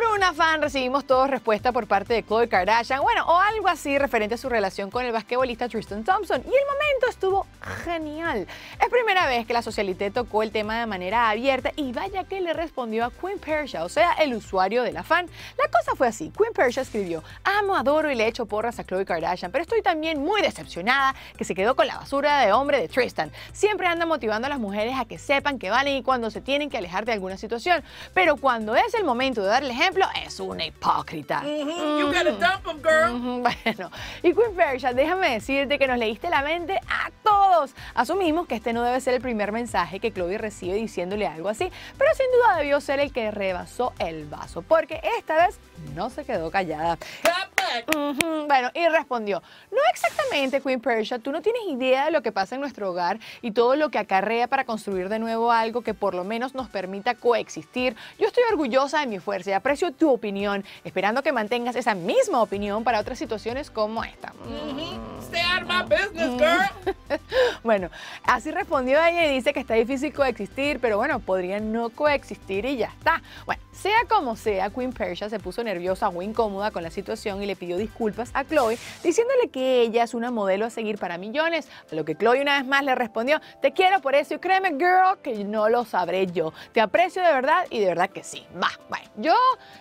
por una fan recibimos todos respuesta por parte de Khloe Kardashian, bueno, o algo así referente a su relación con el basquetbolista Tristan Thompson. Y el momento estuvo genial. Es primera vez que la socialité tocó el tema de manera abierta y vaya que le respondió a Quinn Persia, o sea, el usuario de la fan. La cosa fue así, Quinn Persia escribió, amo, adoro y le echo porras a Khloe Kardashian, pero estoy también muy decepcionada que se quedó con la basura de hombre de Tristan. Siempre anda motivando a las mujeres a que sepan que valen y cuando se tienen que alejar de alguna situación, pero cuando es el momento de darle es una hipócrita. You dump them, girl. Bueno, y Queen Persia, déjame decirte que nos leíste la mente a todos. Asumimos que este no debe ser el primer mensaje que Chloe recibe diciéndole algo así, pero sin duda debió ser el que rebasó el vaso, porque esta vez no se quedó callada. Bueno, y respondió, no exactamente, Queen Persia, tú no tienes idea de lo que pasa en nuestro hogar y todo lo que acarrea para construir de nuevo algo que por lo menos nos permita coexistir. Yo estoy orgullosa de mi fuerza y aprecio tu opinión, esperando que mantengas esa misma opinión para otras situaciones como esta. Stay out of my business, mm. girl. Bueno, así respondió ella y dice que está difícil coexistir, pero bueno, podrían no coexistir y ya está. Bueno, sea como sea, Queen Persia se puso nerviosa o incómoda con la situación y le pidió disculpas a Chloe, diciéndole que ella es una modelo a seguir para millones, a lo que Chloe una vez más le respondió, te quiero por eso y créeme, girl, que no lo sabré yo. Te aprecio de verdad y de verdad que sí. Va, bueno, yo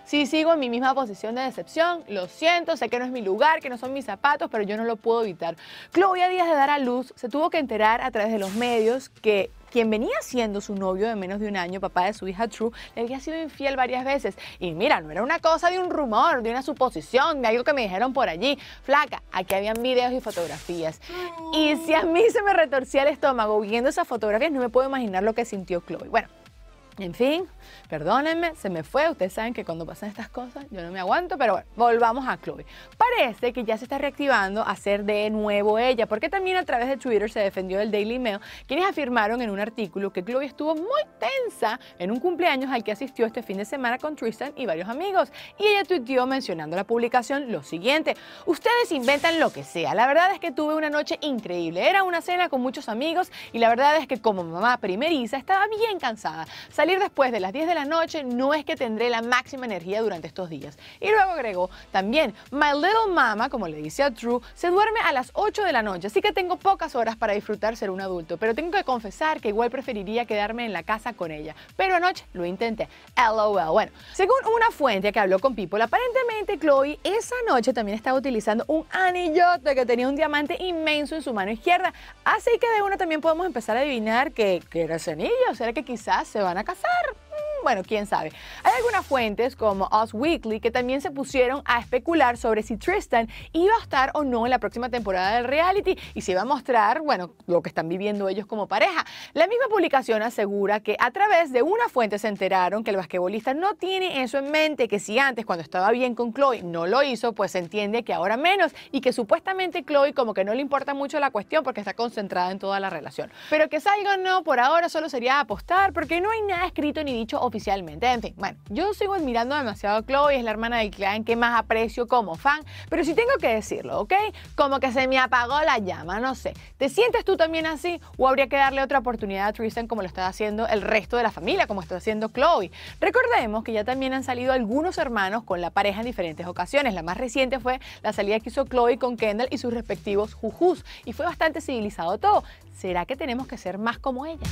sí sigo en mi misma posición de decepción, lo siento, sé que no es mi lugar, que no son mis zapatos, pero yo no lo puedo evitar. Chloe, a días de dar a luz, se tuvo que a través de los medios que quien venía siendo su novio de menos de un año, papá de su hija True, le había sido infiel varias veces. Y mira, no era una cosa de un rumor, de una suposición, de algo que me dijeron por allí. Flaca, aquí habían videos y fotografías. Y si a mí se me retorcía el estómago viendo esas fotografías, no me puedo imaginar lo que sintió Chloe. Bueno, en fin, perdónenme, se me fue. Ustedes saben que cuando pasan estas cosas yo no me aguanto, pero bueno, volvamos a Chloe. Parece que ya se está reactivando a ser de nuevo ella, porque también a través de Twitter se defendió el Daily Mail, quienes afirmaron en un artículo que Chloe estuvo muy tensa en un cumpleaños al que asistió este fin de semana con Tristan y varios amigos. Y ella tuiteó mencionando la publicación lo siguiente: Ustedes inventan lo que sea. La verdad es que tuve una noche increíble. Era una cena con muchos amigos y la verdad es que como mamá primeriza estaba bien cansada. Salir después de las 10 de la noche no es que tendré la máxima energía durante estos días. Y luego agregó, también, My Little Mama, como le dice a True, se duerme a las 8 de la noche, así que tengo pocas horas para disfrutar ser un adulto, pero tengo que confesar que igual preferiría quedarme en la casa con ella. Pero anoche lo intenté. LOL. Bueno, según una fuente que habló con People, aparentemente Chloe esa noche también estaba utilizando un anillote que tenía un diamante inmenso en su mano izquierda. Así que de una también podemos empezar a adivinar que, era ese anillo. ¿Será que quizás se van a casar. Bueno, quién sabe. Hay algunas fuentes como Us Weekly que también se pusieron a especular sobre si Tristan iba a estar o no en la próxima temporada del reality y si iba a mostrar, bueno, lo que están viviendo ellos como pareja. La misma publicación asegura que a través de una fuente se enteraron que el basquetbolista no tiene eso en mente, que si antes cuando estaba bien con Chloe no lo hizo, pues se entiende que ahora menos y que supuestamente Chloe como que no le importa mucho la cuestión porque está concentrada en toda la relación. Pero que salga o no por ahora solo sería apostar porque no hay nada escrito ni dicho oficialmente. En fin, bueno, yo sigo admirando demasiado a Chloe, es la hermana del clan que más aprecio como fan, pero sí tengo que decirlo, ¿ok? Como que se me apagó la llama, no sé. ¿Te sientes tú también así o habría que darle otra oportunidad a Tristan como lo está haciendo el resto de la familia, como está haciendo Chloe? Recordemos que ya también han salido algunos hermanos con la pareja en diferentes ocasiones. La más reciente fue la salida que hizo Chloe con Kendall y sus respectivos Jujus, y fue bastante civilizado todo. ¿Será que tenemos que ser más como ella?